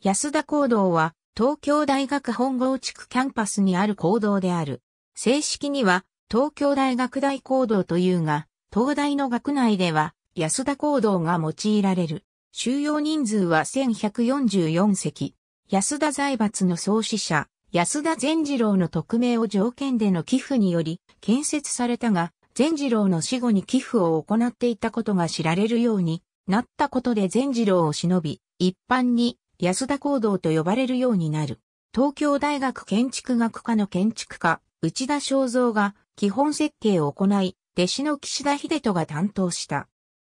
安田講堂は東京大学本郷地区キャンパスにある講堂である。正式には東京大学大講堂というが、東大の学内では安田講堂が用いられる。収容人数は1144席。安田財閥の創始者、安田善次郎の匿名を条件での寄付により建設されたが、善次郎の死後に寄付を行っていたことが知られるようになったことで善次郎を忍び、一般に安田講堂と呼ばれるようになる。東京大学建築学科の建築家、内田正造が基本設計を行い、弟子の岸田秀人が担当した。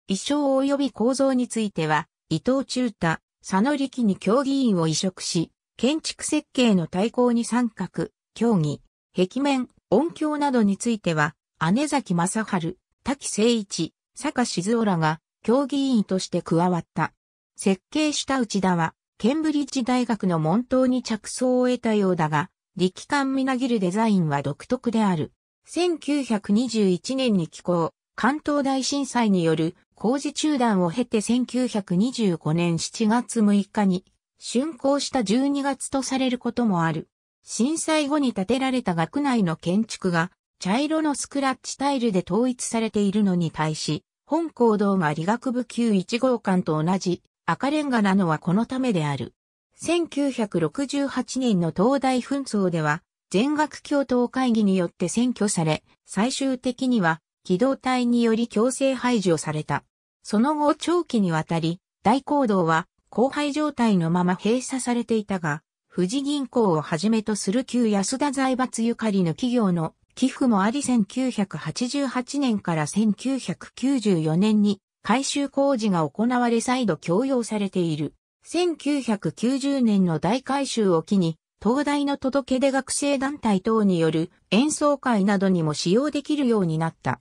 衣装及び構造については、伊藤忠太、佐野力に協議員を移植し、建築設計の対抗に参画、協議、壁面、音響などについては、姉崎正春、滝誠一、坂静夫らが、協議員として加わった。設計した内田は、ケンブリッジ大学の門頭に着想を得たようだが、力感みなぎるデザインは独特である。1921年に寄港、関東大震災による工事中断を経て1925年7月6日に竣工した12月とされることもある。震災後に建てられた学内の建築が茶色のスクラッチタイルで統一されているのに対し、本行動が理学部級1号館と同じ赤レンガなのはこのためである。1968年の東大紛争では、全学共闘会議によって占拠され、最終的には、機動隊により強制排除された。その後長期にわたり、大行動は、荒廃状態のまま閉鎖されていたが、富士銀行をはじめとする旧安田財閥ゆかりの企業の寄付もあり1988年から1994年に改修工事が行われ再度供用されている。1990年の大改修を機に、東大の届け出学生団体等による演奏会などにも使用できるようになった。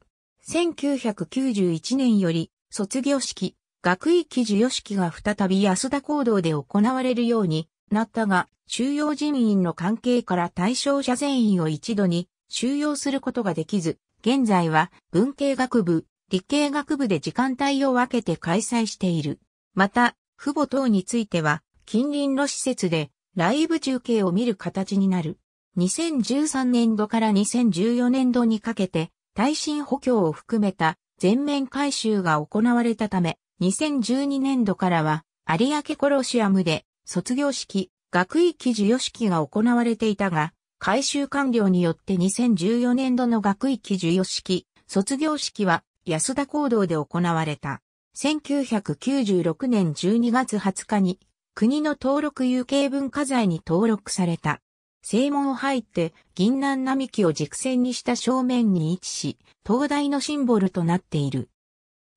1991年より卒業式、学位記授与式が再び安田講堂で行われるようになったが、収容人員の関係から対象者全員を一度に収容することができず、現在は文系学部、理系学部で時間帯を分けて開催している。また、父母等については、近隣の施設でライブ中継を見る形になる。2013年度から2014年度にかけて、耐震補強を含めた全面改修が行われたため、2012年度からは、有明コロシアムで卒業式、学位記授与式が行われていたが、改修完了によって2014年度の学位記授与式、卒業式は安田講堂で行われた。1996年12月20日に国の登録有形文化財に登録された。正門を入って銀南並木を軸線にした正面に位置し、東大のシンボルとなっている。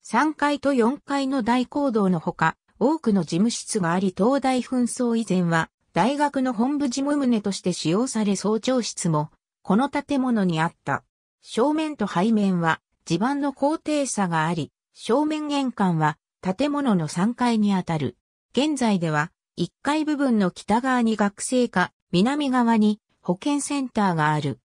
3階と4階の大講堂のほか、多くの事務室があり東大紛争以前は大学の本部事務棟として使用され総長室もこの建物にあった。正面と背面は地盤の高低差があり、正面玄関は建物の3階にあたる。現在では1階部分の北側に学生課、南側に保健センターがある。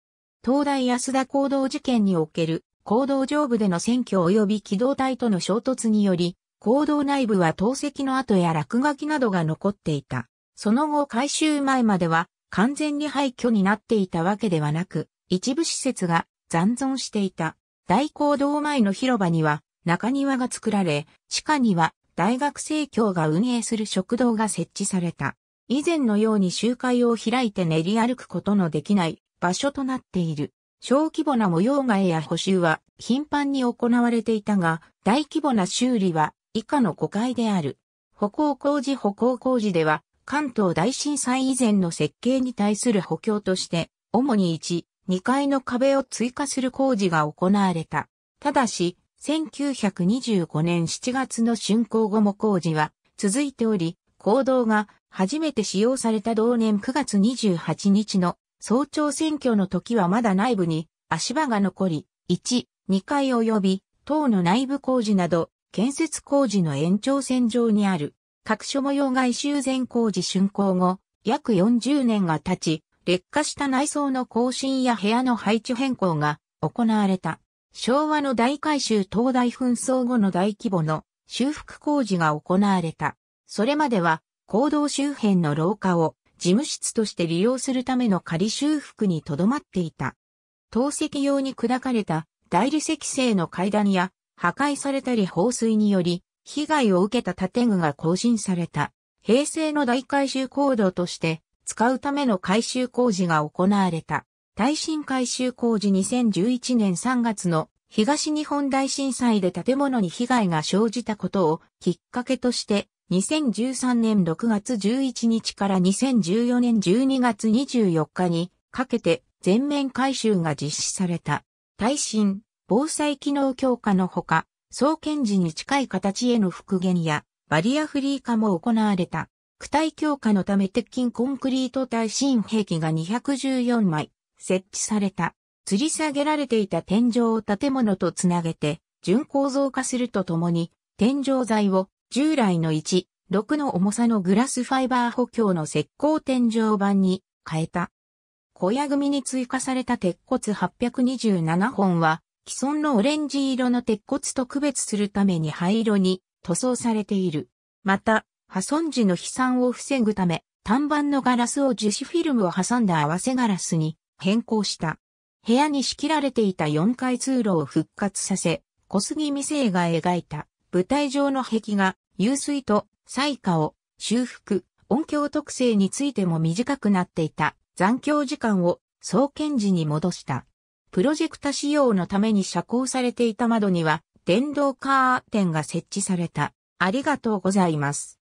東大安田行動事件における行動上部での選挙及び機動隊との衝突により、行動内部は投石の跡や落書きなどが残っていた。その後改修前までは完全に廃墟になっていたわけではなく、一部施設が残存していた。大講堂前の広場には中庭が作られ、地下には大学生協が運営する食堂が設置された。以前のように集会を開いて練り歩くことのできない場所となっている。小規模な模様替えや補修は頻繁に行われていたが、大規模な修理は以下の誤解である。歩行工事歩行工事では、関東大震災以前の設計に対する補強として、主に1、2階の壁を追加する工事が行われた。ただし、1925年7月の竣工後も工事は続いており、行動が初めて使用された同年9月28日の早朝選挙の時はまだ内部に足場が残り、1、2階及び塔の内部工事など建設工事の延長線上にある各所模様外修繕工事竣工後、約40年が経ち、劣化した内装の更新や部屋の配置変更が行われた。昭和の大改修東大紛争後の大規模の修復工事が行われた。それまでは、行動周辺の廊下を事務室として利用するための仮修復にとどまっていた。透析用に砕かれた大理石製の階段や破壊されたり放水により被害を受けた建具が更新された。平成の大改修行動として使うための改修工事が行われた。耐震改修工事2011年3月の東日本大震災で建物に被害が生じたことをきっかけとして2013年6月11日から2014年12月24日にかけて全面改修が実施された。耐震、防災機能強化のほか、創建時に近い形への復元やバリアフリー化も行われた。躯体強化のため鉄筋コンクリート耐震兵器が214枚設置された。吊り下げられていた天井を建物とつなげて、準構造化するとともに、天井材を従来の1、6の重さのグラスファイバー補強の石膏天井板に変えた。小屋組に追加された鉄骨827本は、既存のオレンジ色の鉄骨と区別するために灰色に塗装されている。また、破損時の飛散を防ぐため、単板のガラスを樹脂フィルムを挟んだ合わせガラスに変更した。部屋に仕切られていた4階通路を復活させ、小杉未成が描いた舞台上の壁画、湧水と彩花を修復、音響特性についても短くなっていた残響時間を創建時に戻した。プロジェクタ仕様のために遮光されていた窓には電動カーテンが設置された。ありがとうございます。